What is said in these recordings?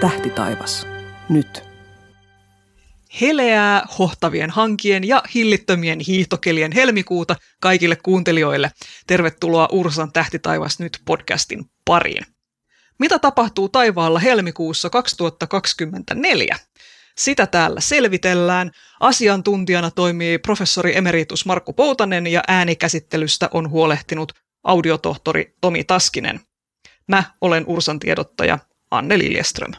Tähti taivas. Nyt. Heleää hohtavien hankien ja hillittömien hiihtokelien helmikuuta kaikille kuuntelijoille. Tervetuloa Ursan Tähti taivas nyt podcastin pariin. Mitä tapahtuu taivaalla helmikuussa 2024? Sitä täällä selvitellään. Asiantuntijana toimii professori emeritus Markku Poutanen ja äänikäsittelystä on huolehtinut audiotohtori Tomi Taskinen. Mä olen Ursan tiedottaja Anne Liljeström.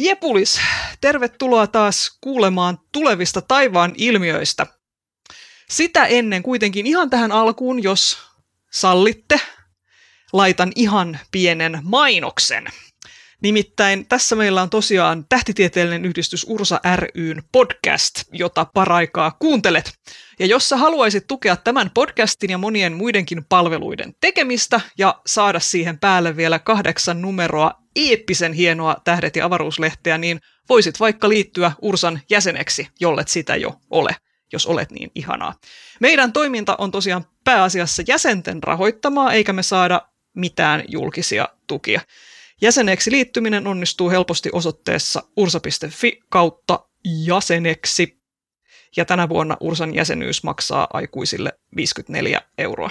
Jepulis, tervetuloa taas kuulemaan tulevista taivaan ilmiöistä. Sitä ennen kuitenkin ihan tähän alkuun, jos sallitte, laitan ihan pienen mainoksen. Nimittäin tässä meillä on tosiaan tähtitieteellinen yhdistys Ursa ryn podcast, jota paraikaa kuuntelet. Ja jos sä haluaisit tukea tämän podcastin ja monien muidenkin palveluiden tekemistä ja saada siihen päälle vielä kahdeksan numeroa eeppisen hienoa Tähdet ja avaruuslehteä, niin voisit vaikka liittyä Ursan jäseneksi, jollet sitä jo ole jos olet niin ihanaa. Meidän toiminta on tosiaan pääasiassa jäsenten rahoittamaa, eikä me saada mitään julkisia tukia. Jäseneksi liittyminen onnistuu helposti osoitteessa ursa.fi kautta jäseneksi ja tänä vuonna Ursan jäsenyys maksaa aikuisille 54 euroa.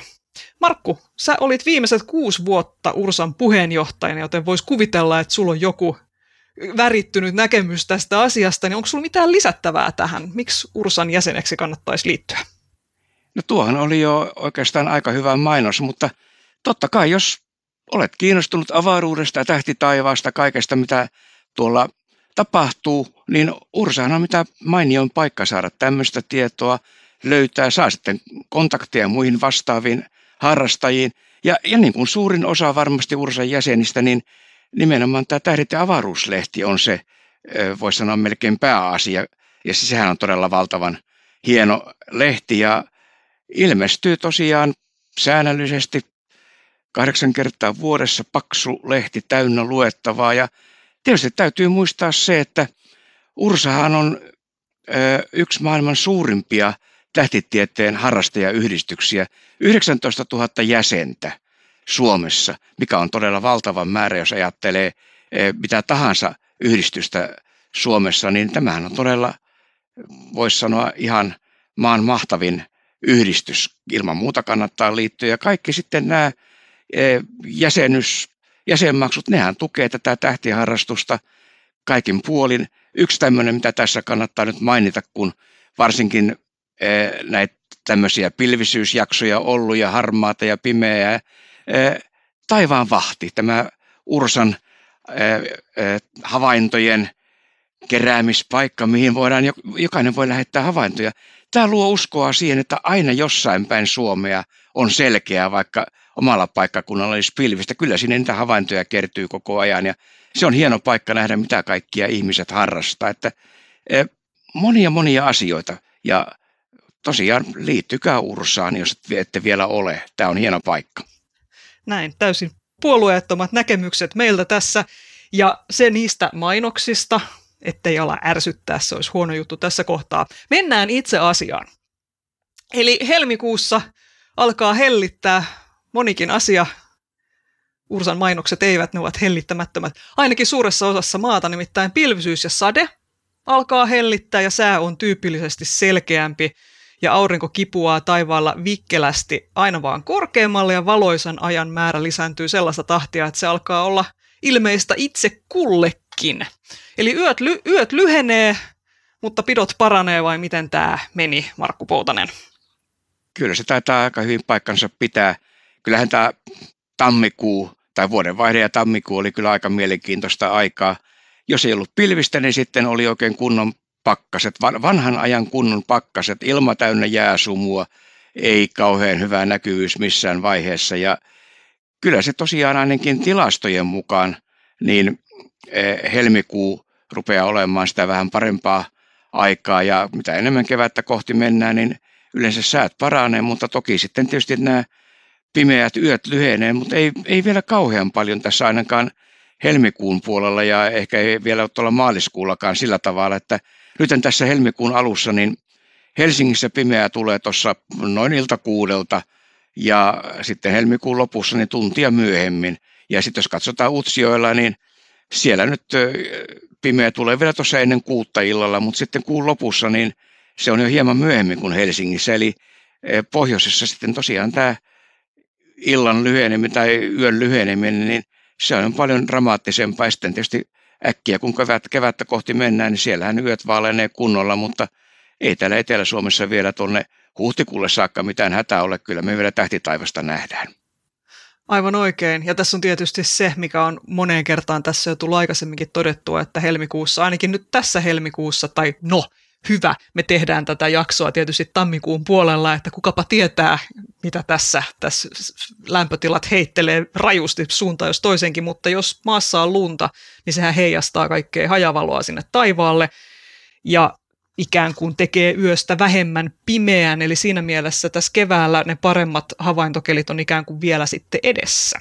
Markku, sä olit viimeiset kuusi vuotta Ursan puheenjohtajana, joten voisi kuvitella, että sulla on joku värittynyt näkemys tästä asiasta, niin onko sulla mitään lisättävää tähän? Miksi Ursan jäseneksi kannattaisi liittyä? No tuohan oli jo oikeastaan aika hyvä mainos, mutta totta kai jos olet kiinnostunut avaruudesta, ja tähtitaivaasta, kaikesta mitä tuolla tapahtuu, niin Ursahan on mitä mainioin paikka saada tämmöistä tietoa, löytää, saa sitten kontakteja muihin vastaaviin harrastajiin. Ja, ja niin kuin suurin osa varmasti Ursan jäsenistä, niin nimenomaan tämä Tähdet ja avaruuslehti on se, voisi sanoa melkein pääasia. Ja sehän on todella valtavan hieno lehti ja ilmestyy tosiaan säännöllisesti kahdeksan kertaa vuodessa paksu lehti täynnä luettavaa ja Tietysti täytyy muistaa se, että Ursahan on ö, yksi maailman suurimpia tähtitieteen harrastajayhdistyksiä, 19 000 jäsentä Suomessa, mikä on todella valtava määrä, jos ajattelee ö, mitä tahansa yhdistystä Suomessa, niin tämähän on todella, voisi sanoa, ihan maan mahtavin yhdistys. Ilman muuta kannattaa liittyä ja kaikki sitten nämä jäsenyys jäsenmaksut, nehän tukee tätä tähtiharrastusta kaikin puolin. Yksi tämmöinen, mitä tässä kannattaa nyt mainita, kun varsinkin eh, näitä tämmöisiä pilvisyysjaksoja ollut ja harmaata ja pimeää. Eh, taivaan vahti, tämä Ursan eh, havaintojen keräämispaikka, mihin voidaan, jokainen voi lähettää havaintoja. Tämä luo uskoa siihen, että aina jossain päin Suomea on selkeää, vaikka omalla paikkakunnalla olisi pilvistä. Kyllä sinne niitä havaintoja kertyy koko ajan ja se on hieno paikka nähdä, mitä kaikkia ihmiset harrastaa. Että eh, monia monia asioita ja tosiaan liittykää Ursaan, jos ette vielä ole. Tämä on hieno paikka. Näin, täysin puolueettomat näkemykset meiltä tässä. Ja se niistä mainoksista, ettei ala ärsyttää, se olisi huono juttu tässä kohtaa. Mennään itse asiaan. Eli helmikuussa alkaa hellittää monikin asia Ursan mainokset eivät, ne ovat hellittämättömät. Ainakin suuressa osassa maata nimittäin pilvisyys ja sade alkaa hellittää ja sää on tyypillisesti selkeämpi ja aurinko kipuaa taivaalla vikkelästi aina vaan korkeammalle ja valoisan ajan määrä lisääntyy sellaista tahtia, että se alkaa olla ilmeistä itse kullekin. Eli yöt, ly- yöt lyhenee, mutta pidot paranee vai miten tämä meni, Markku Poutanen? Kyllä se taitaa aika hyvin paikkansa pitää kyllähän tämä tammikuu tai vuodenvaihde ja tammikuu oli kyllä aika mielenkiintoista aikaa. Jos ei ollut pilvistä, niin sitten oli oikein kunnon pakkaset, vanhan ajan kunnon pakkaset, ilma täynnä jääsumua, ei kauhean hyvää näkyvyys missään vaiheessa. Ja kyllä se tosiaan ainakin tilastojen mukaan, niin eh, helmikuu rupeaa olemaan sitä vähän parempaa aikaa ja mitä enemmän kevättä kohti mennään, niin yleensä säät paranee, mutta toki sitten tietysti nämä pimeät yöt lyhenee, mutta ei, ei vielä kauhean paljon tässä ainakaan helmikuun puolella ja ehkä ei vielä tuolla maaliskuullakaan sillä tavalla, että nyt tässä helmikuun alussa niin Helsingissä pimeää tulee tuossa noin ilta kuudelta ja sitten helmikuun lopussa niin tuntia myöhemmin. Ja sitten jos katsotaan Utsioilla, niin siellä nyt pimeä tulee vielä tuossa ennen kuutta illalla, mutta sitten kuun lopussa niin se on jo hieman myöhemmin kuin Helsingissä. Eli pohjoisessa sitten tosiaan tämä illan lyheneminen tai yön lyheneminen, niin se on paljon dramaattisempaa. Sitten tietysti äkkiä, kun kevät, kevättä kohti mennään, niin siellähän yöt vaalenee kunnolla, mutta ei täällä Etelä-Suomessa vielä tuonne huhtikuulle saakka mitään hätää ole. Kyllä me vielä tähtitaivasta nähdään. Aivan oikein. Ja tässä on tietysti se, mikä on moneen kertaan tässä jo tullut aikaisemminkin todettua, että helmikuussa, ainakin nyt tässä helmikuussa, tai no, hyvä, me tehdään tätä jaksoa tietysti tammikuun puolella, että kukapa tietää, mitä tässä, tässä lämpötilat heittelee rajusti suuntaan jos toisenkin, mutta jos maassa on lunta, niin sehän heijastaa kaikkea hajavaloa sinne taivaalle ja ikään kuin tekee yöstä vähemmän pimeän, eli siinä mielessä tässä keväällä ne paremmat havaintokelit on ikään kuin vielä sitten edessä.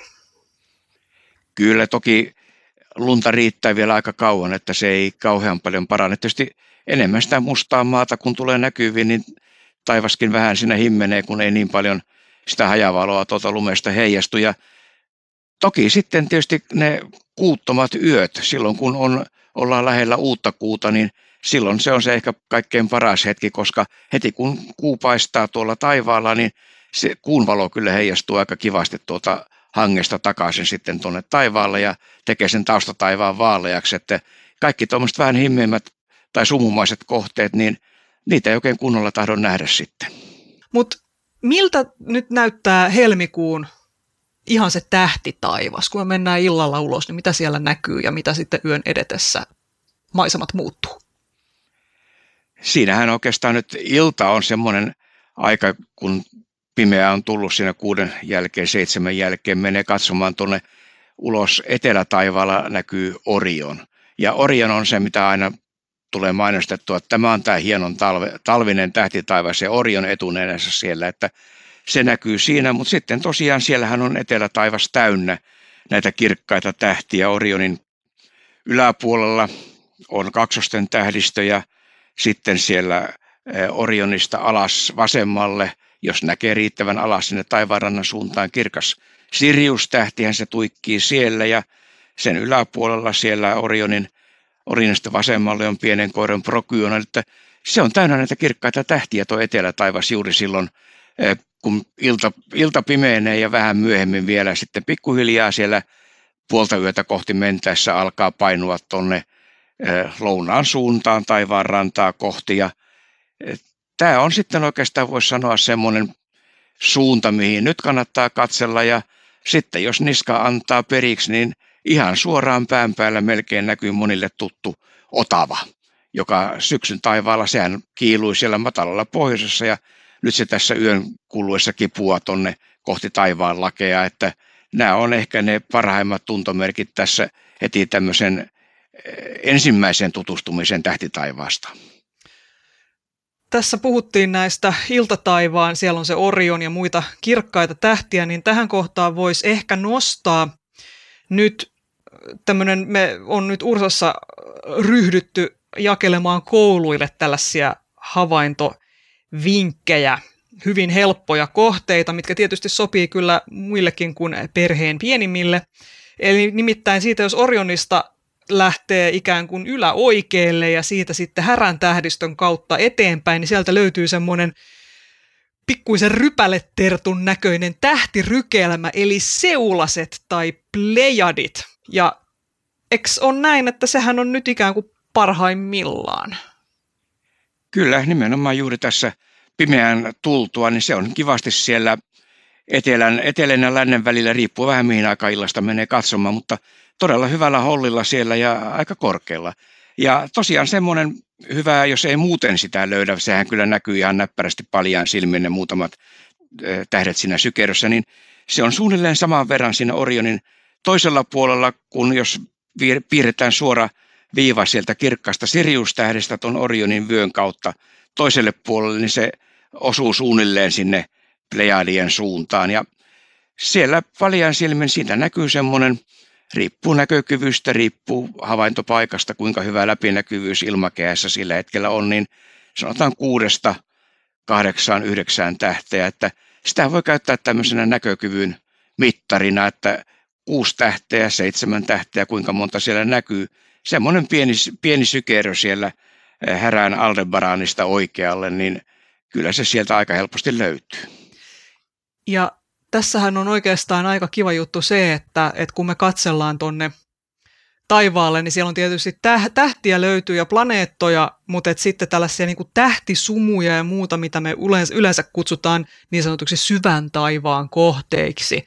Kyllä, toki lunta riittää vielä aika kauan, että se ei kauhean paljon parane. Tietysti enemmän sitä mustaa maata, kun tulee näkyviin, niin taivaskin vähän siinä himmenee, kun ei niin paljon sitä hajavaloa tuota lumesta heijastu. Ja toki sitten tietysti ne kuuttomat yöt, silloin kun on, ollaan lähellä uutta kuuta, niin silloin se on se ehkä kaikkein paras hetki, koska heti kun kuu paistaa tuolla taivaalla, niin se kuun valo kyllä heijastuu aika kivasti tuota hangesta takaisin sitten tuonne taivaalle ja tekee sen taustataivaan vaaleaksi, että kaikki tuommoiset vähän himmeimmät tai sumumaiset kohteet, niin – niitä ei oikein kunnolla tahdon nähdä sitten. Mutta miltä nyt näyttää helmikuun ihan se tähti taivas, kun me mennään illalla ulos, niin mitä siellä näkyy ja mitä sitten yön edetessä maisemat muuttuu? Siinähän oikeastaan nyt ilta on semmoinen aika, kun pimeää on tullut siinä kuuden jälkeen, seitsemän jälkeen, menee katsomaan tuonne ulos etelätaivaalla näkyy Orion. Ja Orion on se, mitä aina tulee mainostettua, että tämä on tämä hienon talve, talvinen tähtitaiva, se Orion etunenässä siellä, että se näkyy siinä, mutta sitten tosiaan siellähän on etelätaivas täynnä näitä kirkkaita tähtiä. Orionin yläpuolella on kaksosten tähdistö ja sitten siellä eh, Orionista alas vasemmalle, jos näkee riittävän alas sinne taivaanrannan suuntaan kirkas Sirius-tähtihän se tuikkii siellä ja sen yläpuolella siellä Orionin orinasta vasemmalle on pienen koiran prokyona, että se on täynnä näitä kirkkaita tähtiä tuo etelätaivas juuri silloin, eh, kun ilta, ilta pimeenee ja vähän myöhemmin vielä sitten pikkuhiljaa siellä puolta yötä kohti mentäessä alkaa painua tuonne eh, lounaan suuntaan taivaan rantaa kohti. Ja eh, tämä on sitten oikeastaan voisi sanoa semmoinen suunta, mihin nyt kannattaa katsella ja sitten jos niska antaa periksi, niin – ihan suoraan pään päällä melkein näkyy monille tuttu Otava, joka syksyn taivaalla, sehän kiilui siellä matalalla pohjoisessa ja nyt se tässä yön kuluessa kipua tonne kohti taivaan lakea, että nämä on ehkä ne parhaimmat tuntomerkit tässä heti tämmöisen eh, ensimmäisen tutustumisen tähtitaivaasta. Tässä puhuttiin näistä iltataivaan, siellä on se Orion ja muita kirkkaita tähtiä, niin tähän kohtaan voisi ehkä nostaa nyt tämmöinen, me on nyt Ursossa äh, ryhdytty jakelemaan kouluille tällaisia havaintovinkkejä, hyvin helppoja kohteita, mitkä tietysti sopii kyllä muillekin kuin perheen pienimmille. Eli nimittäin siitä, jos Orionista lähtee ikään kuin yläoikeelle ja siitä sitten härän tähdistön kautta eteenpäin, niin sieltä löytyy semmoinen pikkuisen rypäletertun näköinen tähtirykelmä, eli seulaset tai plejadit – ja eks on näin, että sehän on nyt ikään kuin parhaimmillaan? Kyllä, nimenomaan juuri tässä pimeän tultua, niin se on kivasti siellä etelän, etelän ja lännen välillä, riippuu vähän mihin aika illasta menee katsomaan, mutta todella hyvällä hollilla siellä ja aika korkealla. Ja tosiaan semmoinen hyvä, jos ei muuten sitä löydä, sehän kyllä näkyy ihan näppärästi paljaan silmin ne muutamat eh, tähdet siinä sykerössä, niin se on suunnilleen saman verran siinä Orionin toisella puolella, kun jos piirretään suora viiva sieltä kirkkaasta Sirius-tähdestä tuon Orionin vyön kautta toiselle puolelle, niin se osuu suunnilleen sinne Plejadien suuntaan. Ja siellä valian silmin siitä näkyy semmoinen, riippuu näkökyvystä, riippuu havaintopaikasta, kuinka hyvä läpinäkyvyys ilmakehässä sillä hetkellä on, niin sanotaan kuudesta kahdeksaan, yhdeksään tähteä, että sitä voi käyttää tämmöisenä näkökyvyn mittarina, että kuusi tähteä, seitsemän tähteä, kuinka monta siellä näkyy. Semmoinen pieni, pieni sykerö siellä eh, härään Aldebaranista oikealle, niin kyllä se sieltä aika helposti löytyy. Ja tässähän on oikeastaan aika kiva juttu se, että, että kun me katsellaan tonne taivaalle, niin siellä on tietysti tähtiä löytyy ja planeettoja, mutta et sitten tällaisia niin kuin tähtisumuja ja muuta, mitä me yleensä kutsutaan niin sanotuksi syvän taivaan kohteiksi,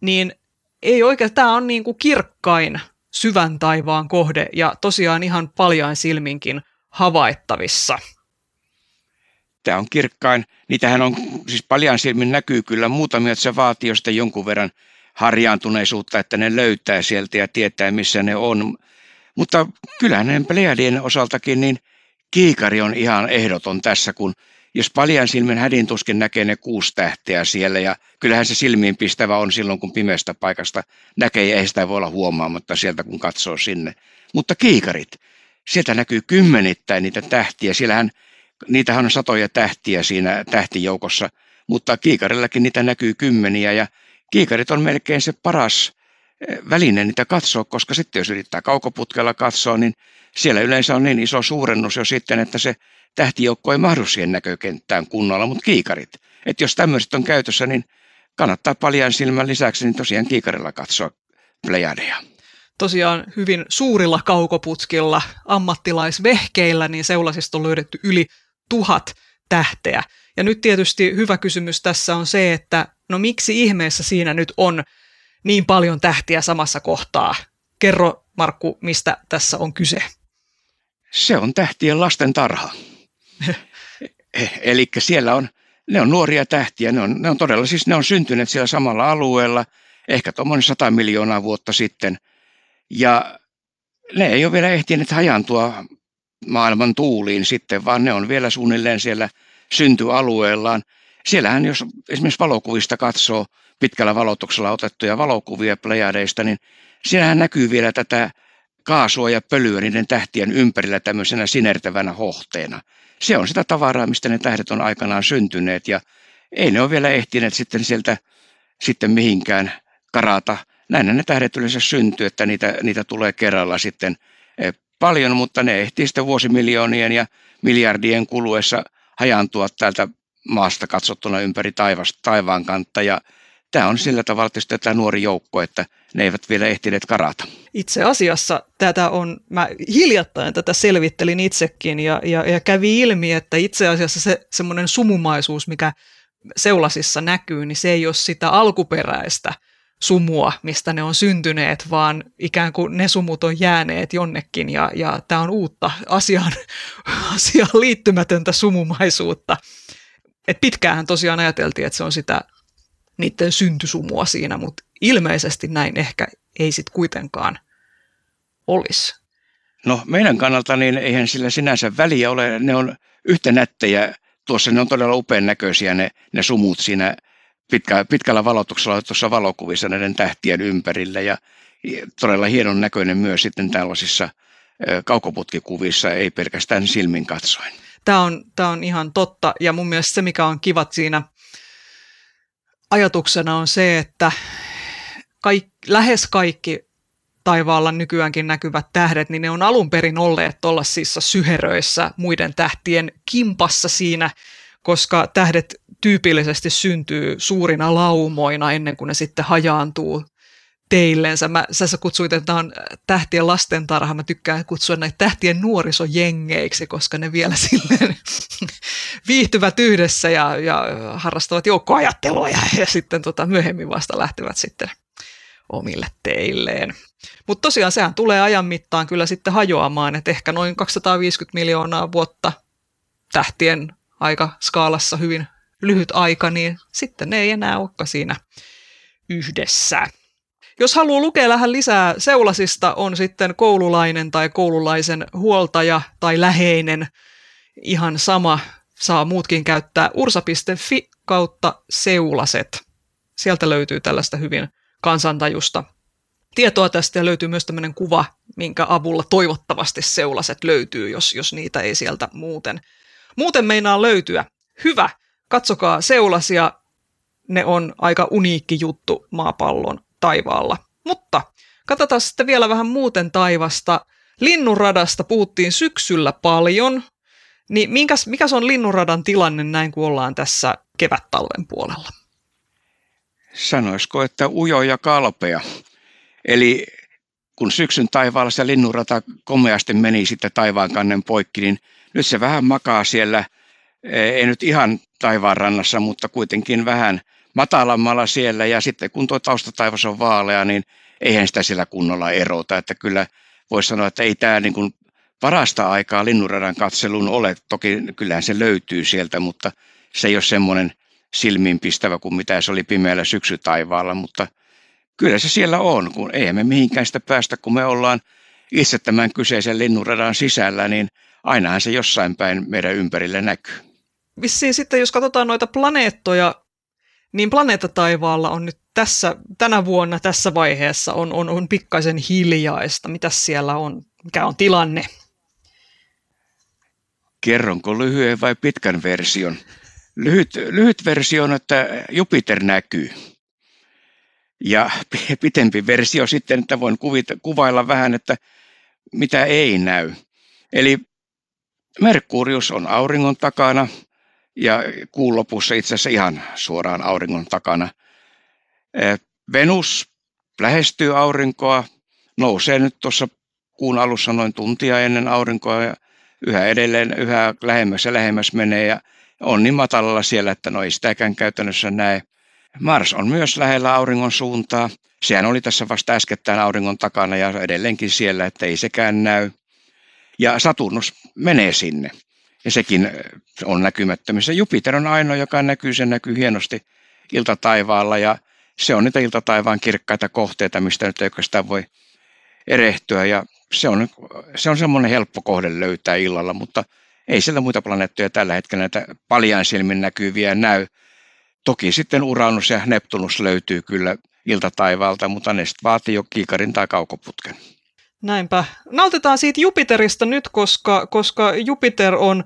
niin ei oikein, tämä on niin kuin kirkkain syvän taivaan kohde ja tosiaan ihan paljain silminkin havaittavissa. Tämä on kirkkain. Niitähän on, siis paljain silmin näkyy kyllä muutamia, että se vaatii jo sitten jonkun verran harjaantuneisuutta, että ne löytää sieltä ja tietää, missä ne on. Mutta kyllähän ne Pleiadien osaltakin, niin kiikari on ihan ehdoton tässä, kun jos paljon silmin hädin tuskin näkee ne kuusi tähteä siellä ja kyllähän se silmiinpistävä on silloin, kun pimeästä paikasta näkee ja ei sitä voi olla huomaamatta sieltä, kun katsoo sinne. Mutta kiikarit, sieltä näkyy kymmenittäin niitä tähtiä. Siellähän, niitähän on satoja tähtiä siinä tähtijoukossa, mutta kiikarillakin niitä näkyy kymmeniä ja kiikarit on melkein se paras eh, väline niitä katsoa, koska sitten jos yrittää kaukoputkella katsoa, niin siellä yleensä on niin iso suurennus jo sitten, että se tähtijoukko ei mahdu siihen näkökenttään kunnolla, mutta kiikarit. Että jos tämmöiset on käytössä, niin kannattaa paljon silmän lisäksi niin tosiaan kiikarilla katsoa plejadeja. Tosiaan hyvin suurilla kaukoputkilla, ammattilaisvehkeillä, niin seulasista on löydetty yli tuhat tähteä. Ja nyt tietysti hyvä kysymys tässä on se, että no miksi ihmeessä siinä nyt on niin paljon tähtiä samassa kohtaa? Kerro Markku, mistä tässä on kyse? Se on tähtien lasten tarha. Eh, Eli siellä on, ne on nuoria tähtiä, ne on, ne on todella siis, ne on syntyneet siellä samalla alueella, ehkä tuommoinen 100 miljoonaa vuotta sitten. Ja ne ei ole vielä ehtineet hajantua maailman tuuliin sitten, vaan ne on vielä suunnilleen siellä syntyalueellaan. Siellähän, jos esimerkiksi valokuvista katsoo pitkällä valotuksella otettuja valokuvia plejadeista, niin siellähän näkyy vielä tätä kaasua ja pölyä niiden tähtien ympärillä tämmöisenä sinertävänä hohteena se on sitä tavaraa, mistä ne tähdet on aikanaan syntyneet ja ei ne ole vielä ehtineet sitten sieltä sitten mihinkään karata. Näin ne tähdet yleensä syntyy, että niitä, niitä tulee kerralla sitten eh, paljon, mutta ne ehtii sitten vuosimiljoonien ja miljardien kuluessa hajantua täältä maasta katsottuna ympäri taivaan kantta ja tämä on sillä tavalla tietysti tämä nuori joukko, että ne eivät vielä ehtineet karata. Itse asiassa tätä on, mä hiljattain tätä selvittelin itsekin ja, ja, ja kävi ilmi, että itse asiassa se semmoinen sumumaisuus, mikä seulasissa näkyy, niin se ei ole sitä alkuperäistä sumua, mistä ne on syntyneet, vaan ikään kuin ne sumut on jääneet jonnekin ja, ja tämä on uutta asiaan, asiaan liittymätöntä sumumaisuutta. Et pitkäänhän tosiaan ajateltiin, että se on sitä niiden syntysumua siinä, mutta ilmeisesti näin ehkä ei sitten kuitenkaan olisi. No meidän kannalta niin eihän sillä sinänsä väliä ole. Ne on yhtä nättejä. Tuossa ne on todella upean näköisiä ne, ne sumut siinä pitkä, pitkällä valotuksella tuossa valokuvissa näiden tähtien ympärillä ja todella hienon näköinen myös sitten tällaisissa kaukoputkikuvissa, ei pelkästään silmin katsoen. Tämä on, tämä on ihan totta ja mun mielestä se, mikä on kivat siinä ajatuksena on se, että kaik, lähes kaikki taivaalla nykyäänkin näkyvät tähdet, niin ne on alun perin olleet tuollaisissa syheröissä muiden tähtien kimpassa siinä, koska tähdet tyypillisesti syntyy suurina laumoina ennen kuin ne sitten hajaantuu teillensä. Mä, sä, sä kutsuit, että on äh, tähtien lastentarha. Mä tykkään kutsua näitä tähtien nuorisojengeiksi, koska ne vielä silleen viihtyvät yhdessä ja, ja äh, harrastavat joukkoajattelua ja, ja sitten tota, myöhemmin vasta lähtevät sitten omille teilleen. Mutta tosiaan sehän tulee ajan mittaan kyllä sitten hajoamaan, että ehkä noin 250 miljoonaa vuotta tähtien aikaskaalassa hyvin lyhyt aika, niin sitten ne ei enää olekaan siinä yhdessä. Jos haluaa lukea vähän lisää seulasista, on sitten koululainen tai koululaisen huoltaja tai läheinen, ihan sama, saa muutkin käyttää ursa.fi kautta seulaset. Sieltä löytyy tällaista hyvin kansantajusta tietoa tästä ja löytyy myös tämmöinen kuva, minkä avulla toivottavasti seulaset löytyy, jos, jos niitä ei sieltä muuten. Muuten meinaa löytyä. Hyvä, katsokaa seulasia, ne on aika uniikki juttu maapallon taivaalla. Mutta katsotaan sitten vielä vähän muuten taivasta. Linnunradasta puhuttiin syksyllä paljon. Niin minkäs, mikä se on linnunradan tilanne näin, kun ollaan tässä kevättalven puolella? Sanoisiko, että ujo ja kalpea. Eli kun syksyn taivaalla se linnunrata komeasti meni sitten taivaankannen poikki, niin nyt se vähän makaa siellä, ei nyt ihan taivaan rannassa, mutta kuitenkin vähän – matalammalla siellä ja sitten kun tuo taustataivas on vaalea, niin eihän sitä siellä kunnolla erota. Että kyllä voisi sanoa, että ei tämä niin kuin parasta aikaa linnunradan katselun ole. Toki kyllähän se löytyy sieltä, mutta se ei ole semmoinen silmiinpistävä kuin mitä se oli pimeällä syksytaivaalla, mutta kyllä se siellä on, kun ei me mihinkään sitä päästä, kun me ollaan itse tämän kyseisen linnunradan sisällä, niin ainahan se jossain päin meidän ympärillä näkyy. Vissiin sitten, jos katsotaan noita planeettoja, niin planeetta taivaalla on nyt tässä, tänä vuonna tässä vaiheessa on, on, on pikkaisen hiljaista. Mitä siellä on? Mikä on tilanne? Kerronko lyhyen vai pitkän version? Lyhyt, lyhyt versio on, että Jupiter näkyy. Ja pitempi versio sitten, että voin kuvita, kuvailla vähän, että mitä ei näy. Eli Merkurius on auringon takana – ja kuun lopussa itse asiassa ihan suoraan auringon takana. Venus lähestyy aurinkoa, nousee nyt tuossa kuun alussa noin tuntia ennen aurinkoa ja yhä edelleen yhä lähemmäs ja lähemmäs menee ja on niin matalalla siellä, että no ei sitäkään käytännössä näe. Mars on myös lähellä auringon suuntaa. Sehän oli tässä vasta äskettäin auringon takana ja edelleenkin siellä, että ei sekään näy. Ja Saturnus menee sinne ja sekin äh, on näkymättömissä. Jupiter on ainoa, joka näkyy, sen näkyy hienosti iltataivaalla ja se on niitä iltataivaan kirkkaita kohteita, mistä nyt oikeastaan voi erehtyä ja se on, se on semmoinen helppo kohde löytää illalla, mutta ei siellä muita planeettoja tällä hetkellä näitä paljain silmin näkyviä näy. Toki sitten Uranus ja Neptunus löytyy kyllä iltataivaalta, mutta ne vaatii jo kiikarin tai kaukoputken. Näinpä. Nautetaan siitä Jupiterista nyt, koska, koska Jupiter on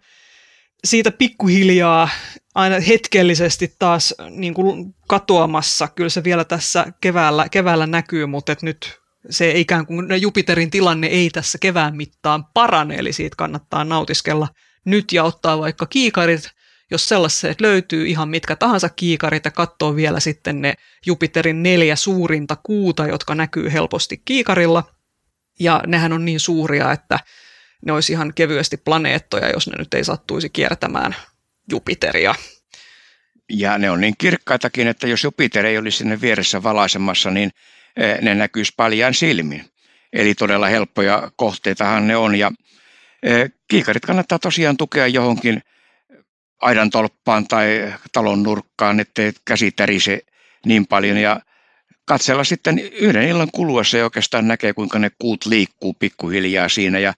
siitä pikkuhiljaa aina hetkellisesti taas niin kuin katoamassa. Kyllä se vielä tässä keväällä, keväällä näkyy, mutta et nyt se ikään kuin Jupiterin tilanne ei tässä kevään mittaan parane, eli siitä kannattaa nautiskella nyt ja ottaa vaikka kiikarit, jos sellaiset löytyy ihan mitkä tahansa kiikarit ja katsoo vielä sitten ne Jupiterin neljä suurinta kuuta, jotka näkyy helposti kiikarilla – ja nehän on niin suuria, että ne olisi ihan kevyesti planeettoja, jos ne nyt ei sattuisi kiertämään Jupiteria. Ja ne on niin kirkkaitakin, että jos Jupiter ei olisi sinne vieressä valaisemassa, niin eh, ne näkyisi paljon silmin. Eli todella helppoja kohteitahan ne on. Ja eh, kiikarit kannattaa tosiaan tukea johonkin aidan tolppaan tai talon nurkkaan, ettei käsi tärise niin paljon. Ja katsella sitten yhden illan kuluessa ja oikeastaan näkee, kuinka ne kuut liikkuu pikkuhiljaa siinä. Ja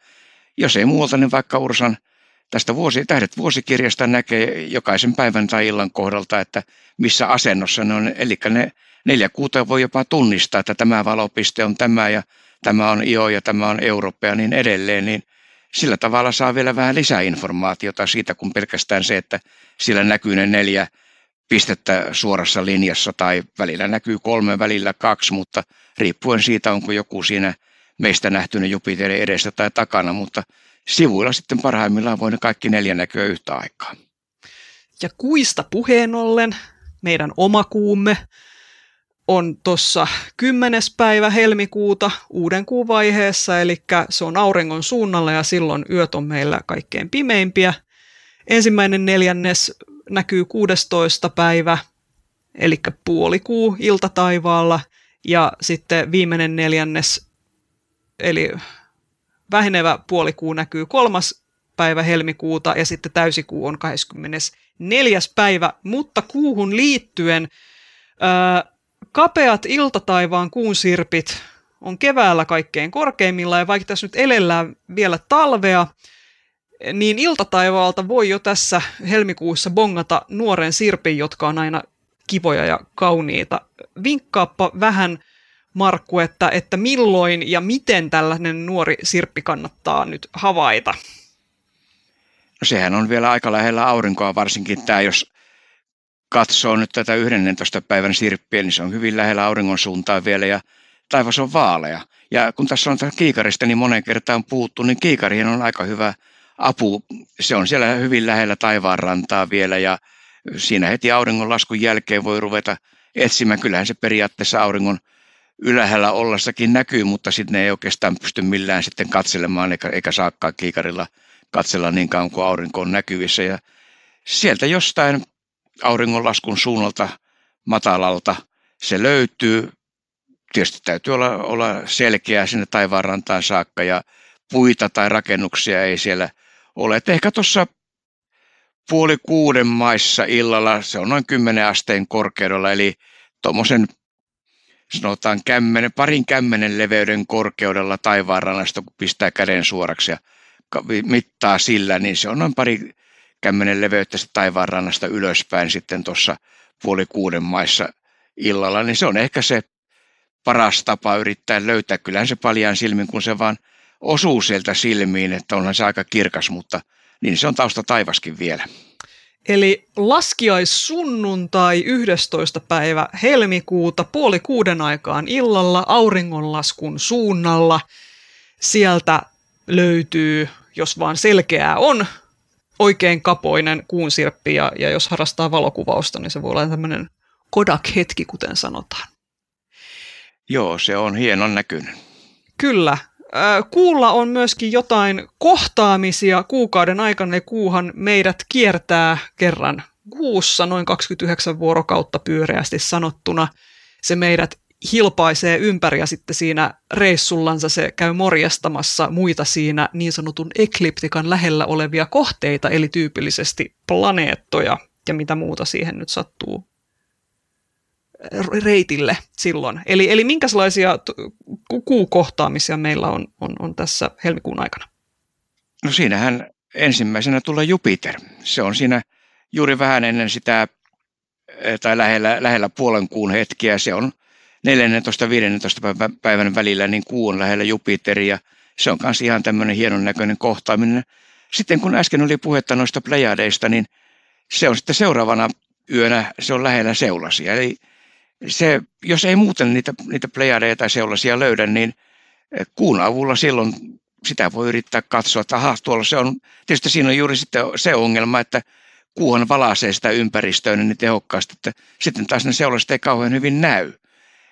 jos ei muualta, niin vaikka Ursan tästä vuosi, tähdet vuosikirjasta näkee jokaisen päivän tai illan kohdalta, että missä asennossa ne on. Eli ne neljä kuuta voi jopa tunnistaa, että tämä valopiste on tämä ja tämä on IO ja tämä on Eurooppa ja niin edelleen. Niin sillä tavalla saa vielä vähän lisää informaatiota siitä kun pelkästään se, että sillä näkyy ne neljä pistettä suorassa linjassa tai välillä näkyy kolme, välillä kaksi, mutta riippuen siitä, onko joku siinä meistä nähtynyt Jupiterin edessä tai takana, mutta sivuilla sitten parhaimmillaan voi ne kaikki neljä näkyä yhtä aikaa. Ja kuista puheen ollen, meidän oma kuumme on tuossa 10. päivä helmikuuta uuden kuun vaiheessa, eli se on auringon suunnalla ja silloin yöt on meillä kaikkein pimeimpiä. Ensimmäinen neljännes näkyy 16. päivä, eli puolikuu iltataivaalla, ja sitten viimeinen neljännes, eli vähenevä puolikuu näkyy kolmas päivä helmikuuta ja sitten täysikuu on 24. päivä, mutta kuuhun liittyen ää, kapeat iltataivaan kuun sirpit on keväällä kaikkein korkeimmilla ja vaikka tässä nyt elellään vielä talvea, niin iltataivaalta voi jo tässä helmikuussa bongata nuoren sirpin, jotka on aina kivoja ja kauniita. Vinkkaappa vähän Markku, että, että milloin ja miten tällainen nuori sirppi kannattaa nyt havaita? No sehän on vielä aika lähellä aurinkoa, varsinkin tämä, jos katsoo nyt tätä 11. päivän sirppiä, niin se on hyvin lähellä auringon suuntaa vielä ja taivas on vaalea. Ja kun tässä on tästä kiikarista niin moneen kertaan puuttu, niin kiikarien on aika hyvä – apu, se on siellä hyvin lähellä taivaanrantaa vielä ja siinä heti auringonlaskun jälkeen voi ruveta etsimään. Kyllähän se periaatteessa auringon ylhäällä ollassakin näkyy, mutta sitten ne ei oikeastaan pysty millään sitten katselemaan eikä, eikä saakkaan kiikarilla katsella niin kauan kuin aurinko on näkyvissä. Ja sieltä jostain auringonlaskun suunnalta matalalta se löytyy. Tietysti täytyy olla, olla selkeää sinne taivaanrantaan saakka ja puita tai rakennuksia ei siellä – olet ehkä tuossa puoli kuuden maissa illalla, se on noin 10 asteen korkeudella, eli tuommoisen sanotaan kämmenen, parin kämmenen leveyden korkeudella taivaanrannasta, kun pistää käden suoraksi ja mittaa sillä, niin se on noin pari kämmenen leveyttä sitä taivaanrannasta ylöspäin sitten tuossa puoli kuuden maissa illalla, niin se on ehkä se paras tapa yrittää löytää. Kyllähän se paljaan silmin, kun se vaan – osuu sieltä silmiin, että onhan se aika kirkas, mutta niin se on tausta taivaskin vielä. Eli laskiaissunnuntai 11. päivä helmikuuta puoli kuuden aikaan illalla auringonlaskun suunnalla. Sieltä löytyy, jos vaan selkeää on, oikein kapoinen kuunsirppi ja, ja jos harrastaa valokuvausta, niin se voi olla tämmöinen Kodak-hetki, kuten sanotaan. Joo, se on hienon näkyinen. Kyllä, kuulla on myöskin jotain kohtaamisia kuukauden aikana, eli kuuhan meidät kiertää kerran kuussa noin 29 vuorokautta pyöreästi sanottuna. Se meidät hilpaisee ympäri ja sitten siinä reissullansa se käy morjastamassa muita siinä niin sanotun ekliptikan lähellä olevia kohteita, eli tyypillisesti planeettoja ja mitä muuta siihen nyt sattuu reitille silloin. Eli, eli minkälaisia kuukohtaamisia meillä on, on, on tässä helmikuun aikana? No siinähän ensimmäisenä tulee Jupiter. Se on siinä juuri vähän ennen sitä eh, tai lähellä, lähellä puolen kuun hetkiä. Se on 14. 15. päivän välillä, niin kuu on lähellä Jupiteria. Se on myös ihan tämmöinen hienon näköinen kohtaaminen. Sitten kun äsken oli puhetta noista plejadeista, niin se on sitten seuraavana yönä, se on lähellä seulasia. Eli se, jos ei muuten niitä, niitä plejadeja tai sellaisia löydä, niin eh, kuun avulla silloin sitä voi yrittää katsoa, että aha, tuolla se on, tietysti siinä on juuri sitten se ongelma, että kuuhan valaisee sitä ympäristöä niin tehokkaasti, että sitten taas ne seulaset ei kauhean hyvin näy.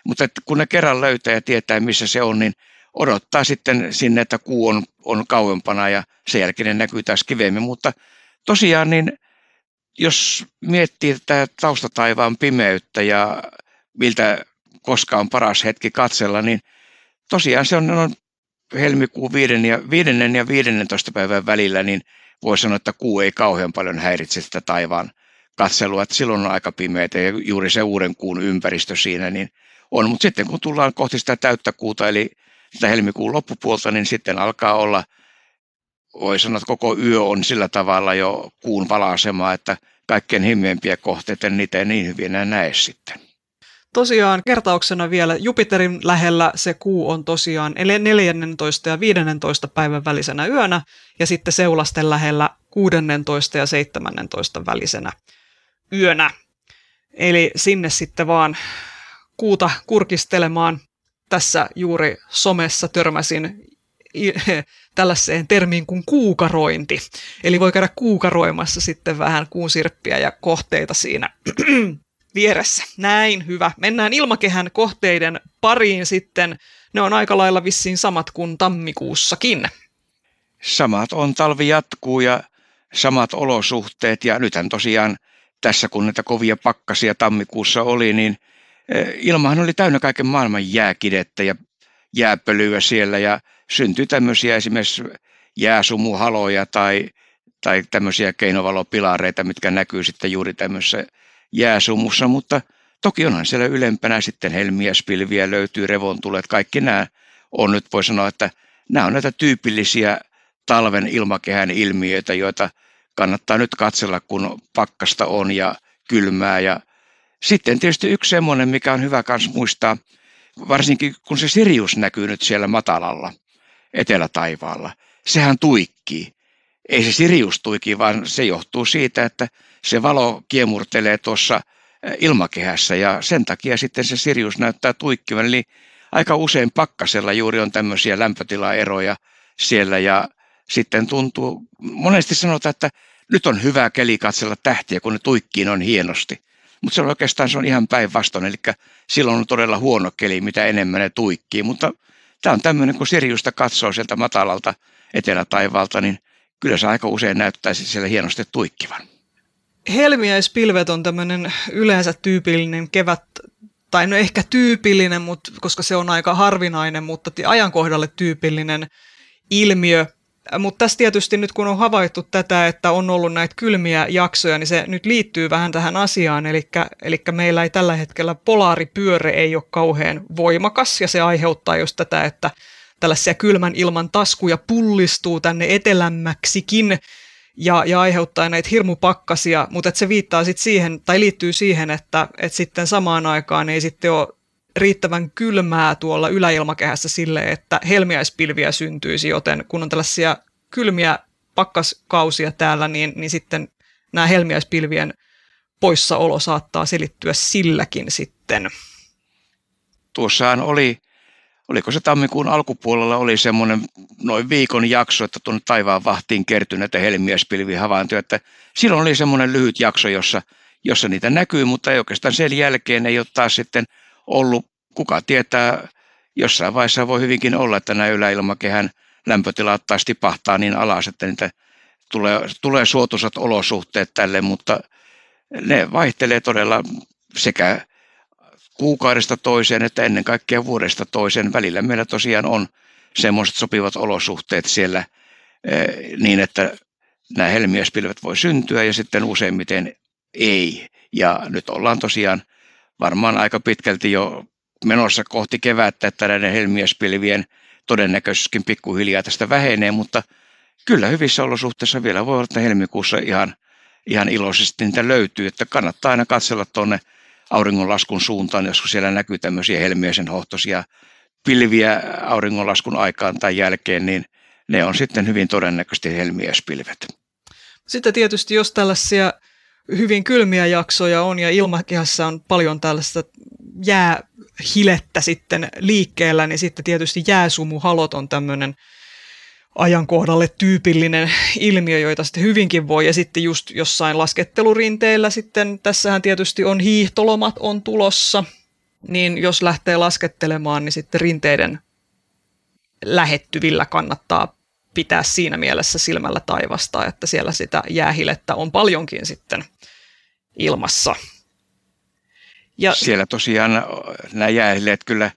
Mutta että kun ne kerran löytää ja tietää, missä se on, niin odottaa sitten sinne, että kuu on, on kauempana ja sen jälkeen ne näkyy taas kiveemmin. Mutta tosiaan niin, jos miettii tätä taustataivaan pimeyttä ja miltä koska on paras hetki katsella, niin tosiaan se on noin helmikuun 5. ja, 5. ja 15. päivän välillä, niin voi sanoa, että kuu ei kauhean paljon häiritse sitä taivaan katselua, että silloin on aika pimeitä ja juuri se uuden kuun ympäristö siinä niin on. Mutta sitten kun tullaan kohti sitä täyttä kuuta, eli sitä helmikuun loppupuolta, niin sitten alkaa olla, voi sanoa, että koko yö on sillä tavalla jo kuun valasemaa, että kaikkein himmeimpiä kohteita, niitä ei niin hyvin enää näe sitten tosiaan kertauksena vielä Jupiterin lähellä se kuu on tosiaan 14. ja 15. päivän välisenä yönä ja sitten seulasten lähellä 16. ja 17. välisenä yönä. Eli sinne sitten vaan kuuta kurkistelemaan. Tässä juuri somessa törmäsin tällaiseen termiin kuin kuukarointi. Eli voi käydä kuukaroimassa sitten vähän kuunsirppiä ja kohteita siinä vieressä. Näin, hyvä. Mennään ilmakehän kohteiden pariin sitten. Ne on aika lailla vissiin samat kuin tammikuussakin. Samat on, talvi jatkuu ja samat olosuhteet. Ja nythän tosiaan tässä, kun näitä kovia pakkasia tammikuussa oli, niin eh, ilmahan oli täynnä kaiken maailman jääkidettä ja jääpölyä siellä ja syntyi tämmöisiä esimerkiksi jääsumuhaloja tai, tai tämmöisiä keinovalopilareita, mitkä näkyy sitten juuri tämmöisessä jääsumussa, mutta toki onhan siellä ylempänä sitten helmiäspilviä löytyy, revontulet, kaikki nämä on nyt voi sanoa, että nämä on näitä tyypillisiä talven ilmakehän ilmiöitä, joita kannattaa nyt katsella, kun pakkasta on ja kylmää. Ja sitten tietysti yksi semmoinen, mikä on hyvä myös muistaa, varsinkin kun se Sirius näkyy nyt siellä matalalla etelätaivaalla, sehän tuikkii ei se sirjustuikin, vaan se johtuu siitä, että se valo kiemurtelee tuossa ilmakehässä ja sen takia sitten se sirjus näyttää tuikkivan. Eli aika usein pakkasella juuri on tämmöisiä lämpötilaeroja siellä ja sitten tuntuu, monesti sanotaan, että nyt on hyvä keli katsella tähtiä, kun ne tuikkiin on hienosti. Mutta se on oikeastaan se on ihan päinvastoin, eli silloin on todella huono keli, mitä enemmän ne tuikkii. Mutta tämä on tämmöinen, kun Sirjusta katsoo sieltä matalalta etelätaivalta, niin kyllä se aika usein näyttäisi siellä hienosti tuikkivan. Helmiäispilvet on tämmöinen yleensä tyypillinen kevät, tai no ehkä tyypillinen, mutta, koska se on aika harvinainen, mutta ajankohdalle tyypillinen ilmiö. Mutta tässä tietysti nyt kun on havaittu tätä, että on ollut näitä kylmiä jaksoja, niin se nyt liittyy vähän tähän asiaan. Eli meillä ei tällä hetkellä polaaripyöre ei ole kauhean voimakas ja se aiheuttaa just tätä, että tällaisia kylmän ilman taskuja pullistuu tänne etelämmäksikin ja, ja aiheuttaa näitä hirmupakkasia, mutta se viittaa sit siihen, tai liittyy siihen, että, että sitten samaan aikaan ei sitten ole riittävän kylmää tuolla yläilmakehässä sille, että helmiäispilviä syntyisi, joten kun on tällaisia kylmiä pakkaskausia täällä, niin, niin sitten nämä helmiäispilvien poissaolo saattaa selittyä silläkin sitten. Tuossahan oli oliko se tammikuun alkupuolella, oli semmoinen noin viikon jakso, että tuonne taivaan vahtiin kertyneitä helmiespilviä havaintoja, että silloin oli semmoinen lyhyt jakso, jossa, jossa niitä näkyy, mutta ei oikeastaan sen jälkeen ei ole taas sitten ollut, kuka tietää, jossain vaiheessa voi hyvinkin olla, että nämä yläilmakehän lämpötilat taas tipahtaa niin alas, että niitä tulee, tulee suotuisat olosuhteet tälle, mutta ne vaihtelee todella sekä kuukaudesta toiseen että ennen kaikkea vuodesta toiseen. Välillä meillä tosiaan on semmoiset sopivat olosuhteet siellä eh, niin, että nämä helmiöspilvet voi syntyä ja sitten useimmiten ei. Ja nyt ollaan tosiaan varmaan aika pitkälti jo menossa kohti kevättä, että näiden helmiöspilvien todennäköisyyskin pikkuhiljaa tästä vähenee, mutta kyllä hyvissä olosuhteissa vielä voi olla, että helmikuussa ihan, ihan iloisesti niitä löytyy, että kannattaa aina katsella tuonne auringonlaskun suuntaan, joskus siellä näkyy tämmöisiä helmiöisen hohtoisia pilviä auringonlaskun aikaan tai jälkeen, niin ne on sitten hyvin todennäköisesti helmiöispilvet. Sitten tietysti jos tällaisia hyvin kylmiä jaksoja on ja ilmakehässä on paljon tällaista jäähilettä sitten liikkeellä, niin sitten tietysti jääsumuhalot on tämmöinen ajankohdalle tyypillinen ilmiö, joita sitten hyvinkin voi. Ja sitten just jossain laskettelurinteellä sitten, tässähän tietysti on hiihtolomat on tulossa, niin jos lähtee laskettelemaan, niin sitten rinteiden lähettyvillä kannattaa pitää siinä mielessä silmällä taivasta, että siellä sitä jäähilettä on paljonkin sitten ilmassa. Ja, siellä tosiaan nämä jäähileet kyllä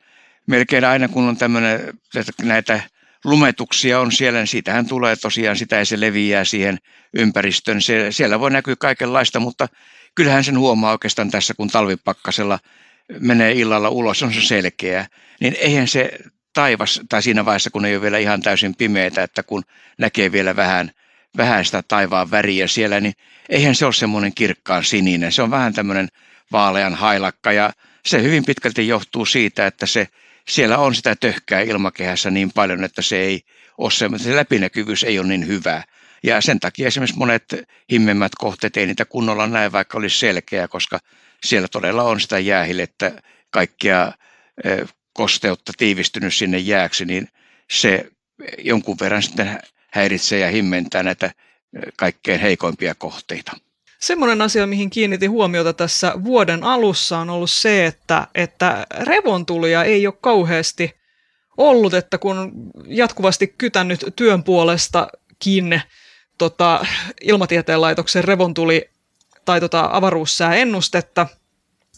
melkein aina kun on tämmöinen, näitä lumetuksia on siellä, niin siitähän tulee tosiaan sitä ja se leviää siihen ympäristöön. Se, siellä voi näkyä kaikenlaista, mutta kyllähän sen huomaa oikeastaan tässä, kun talvipakkasella menee illalla ulos, on se selkeä. Niin eihän se taivas, tai siinä vaiheessa, kun ei ole vielä ihan täysin pimeitä, että kun näkee vielä vähän, vähän sitä taivaan väriä siellä, niin eihän se ole semmoinen kirkkaan sininen. Se on vähän tämmöinen vaalean hailakka ja se hyvin pitkälti johtuu siitä, että se siellä on sitä töhkää ilmakehässä niin paljon, että se ei ole se, se läpinäkyvyys ei ole niin hyvä. Ja sen takia esimerkiksi monet himmemmät kohteet ei niitä kunnolla näe, vaikka olisi selkeä, koska siellä todella on sitä jäähilettä, kaikkia kosteutta tiivistynyt sinne jääksi, niin se jonkun verran sitten häiritsee ja himmentää näitä kaikkein heikoimpia kohteita semmoinen asia, mihin kiinnitin huomiota tässä vuoden alussa on ollut se, että, että revontulia ei ole kauheasti ollut, että kun jatkuvasti kytännyt työn kiinne tota, ilmatieteen laitoksen revontuli tai tota, avaruussääennustetta,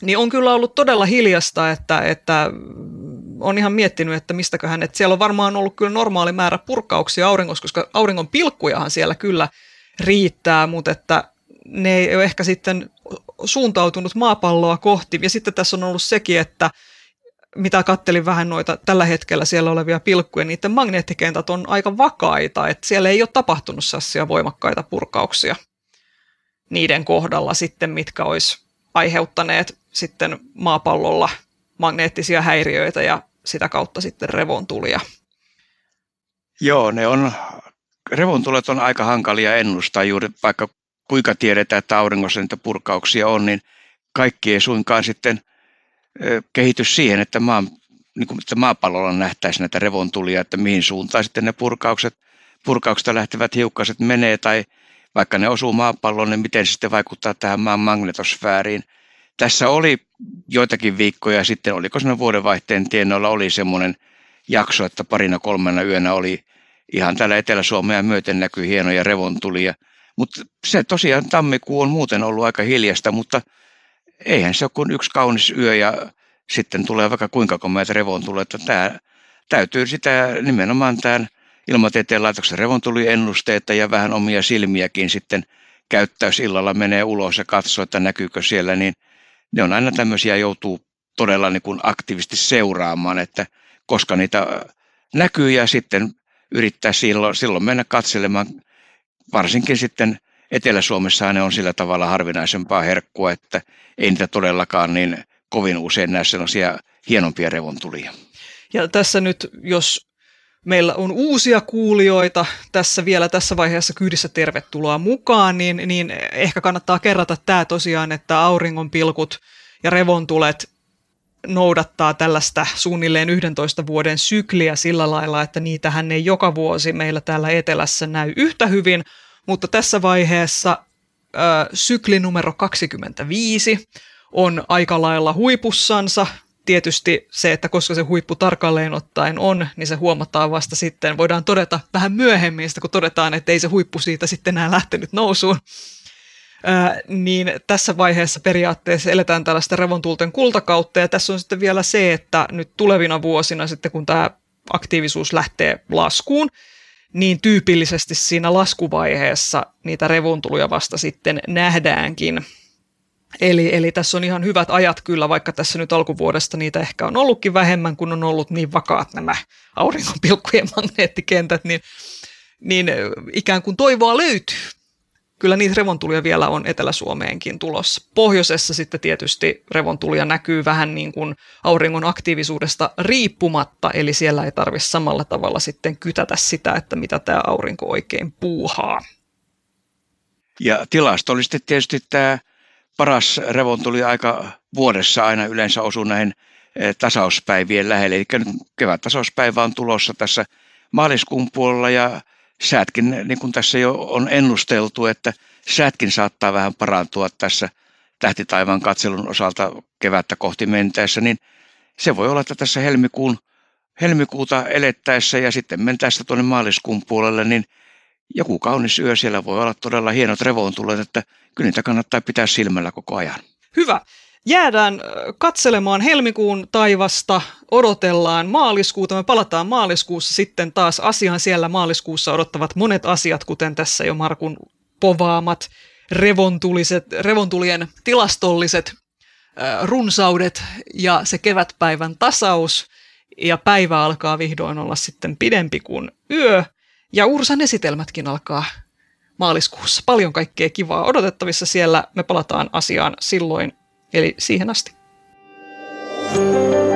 niin on kyllä ollut todella hiljasta, että, että on ihan miettinyt, että mistäköhän, että siellä on varmaan ollut kyllä normaali määrä purkauksia auringossa, koska auringon pilkkujahan siellä kyllä riittää, mutta että ne ei ole ehkä sitten suuntautunut maapalloa kohti. Ja sitten tässä on ollut sekin, että mitä kattelin vähän noita tällä hetkellä siellä olevia pilkkuja, niiden magneettikentät on aika vakaita, että siellä ei ole tapahtunut sellaisia voimakkaita purkauksia niiden kohdalla sitten, mitkä olisi aiheuttaneet sitten maapallolla magneettisia häiriöitä ja sitä kautta sitten revontulia. Joo, ne on, revontulet on aika hankalia ennustaa juuri, vaikka kuinka tiedetään, että auringossa niitä purkauksia on, niin kaikki ei suinkaan sitten kehity siihen, että, maan, niin kuin, että maapallolla nähtäisiin näitä revontulia, että mihin suuntaan sitten ne purkaukset, purkaukset lähtevät hiukkaset menee tai vaikka ne osuu maapalloon, niin miten se sitten vaikuttaa tähän maan magnetosfääriin. Tässä oli joitakin viikkoja sitten, oliko siinä vuodenvaihteen tienoilla, oli semmoinen jakso, että parina kolmena yönä oli ihan täällä Etelä-Suomea myöten näkyy hienoja revontulia – mutta se tosiaan tammikuu on muuten ollut aika hiljasta, mutta eihän se ole kuin yksi kaunis yö ja sitten tulee vaikka kuinka komeita että Tämä täytyy sitä nimenomaan tämän ilmatieteen laitoksen revontuliennusteita ja vähän omia silmiäkin sitten käyttäys illalla menee ulos ja katsoo, että näkyykö siellä, niin ne on aina tämmöisiä, joutuu todella niin kuin aktiivisesti seuraamaan, että koska niitä näkyy ja sitten yrittää silloin, silloin mennä katselemaan varsinkin sitten Etelä-Suomessa ne on sillä tavalla harvinaisempaa herkkua, että ei niitä todellakaan niin kovin usein näe sellaisia hienompia revontulia. Ja tässä nyt, jos meillä on uusia kuulijoita tässä vielä tässä vaiheessa kyydissä tervetuloa mukaan, niin, niin ehkä kannattaa kerrata tämä tosiaan, että auringonpilkut ja revontulet noudattaa tällaista suunnilleen 11 vuoden sykliä sillä lailla, että niitähän ei joka vuosi meillä täällä etelässä näy yhtä hyvin, mutta tässä vaiheessa ö, sykli numero 25 on aika lailla huipussansa. Tietysti se, että koska se huippu tarkalleen ottaen on, niin se huomataan vasta sitten, voidaan todeta vähän myöhemmin, sitä, kun todetaan, että ei se huippu siitä sitten enää lähtenyt nousuun niin tässä vaiheessa periaatteessa eletään tällaista revontulten kultakautta ja tässä on sitten vielä se, että nyt tulevina vuosina sitten kun tämä aktiivisuus lähtee laskuun, niin tyypillisesti siinä laskuvaiheessa niitä revontuluja vasta sitten nähdäänkin. Eli, eli tässä on ihan hyvät ajat kyllä, vaikka tässä nyt alkuvuodesta niitä ehkä on ollutkin vähemmän, kun on ollut niin vakaat nämä auringonpilkkujen magneettikentät, niin, niin ikään kuin toivoa löytyy kyllä niitä revontulia vielä on Etelä-Suomeenkin tulossa. Pohjoisessa sitten tietysti revontulia näkyy vähän niin kuin auringon aktiivisuudesta riippumatta, eli siellä ei tarvitse samalla tavalla sitten kytätä sitä, että mitä tämä aurinko oikein puuhaa. Ja tilastollisesti tietysti tämä paras revontuli-aika vuodessa aina yleensä osuu näihin eh, tasauspäivien lähelle. Eli nyt kevät tasauspäivä on tulossa tässä maaliskuun puolella ja säätkin, niin kuin tässä jo on ennusteltu, että säätkin saattaa vähän parantua tässä tähtitaivaan katselun osalta kevättä kohti mentäessä, niin se voi olla, että tässä helmikuun, helmikuuta elettäessä ja sitten mentäessä tuonne maaliskuun puolelle, niin joku kaunis yö siellä voi olla todella hienot revoontulet, että kyllä niitä kannattaa pitää silmällä koko ajan. Hyvä jäädään katselemaan helmikuun taivasta, odotellaan maaliskuuta, me palataan maaliskuussa sitten taas asiaan. Siellä maaliskuussa odottavat monet asiat, kuten tässä jo Markun povaamat revontuliset, revontulien tilastolliset runsaudet ja se kevätpäivän tasaus. Ja päivä alkaa vihdoin olla sitten pidempi kuin yö. Ja Ursan esitelmätkin alkaa maaliskuussa. Paljon kaikkea kivaa odotettavissa siellä. Me palataan asiaan silloin Eli siihen asti. thank you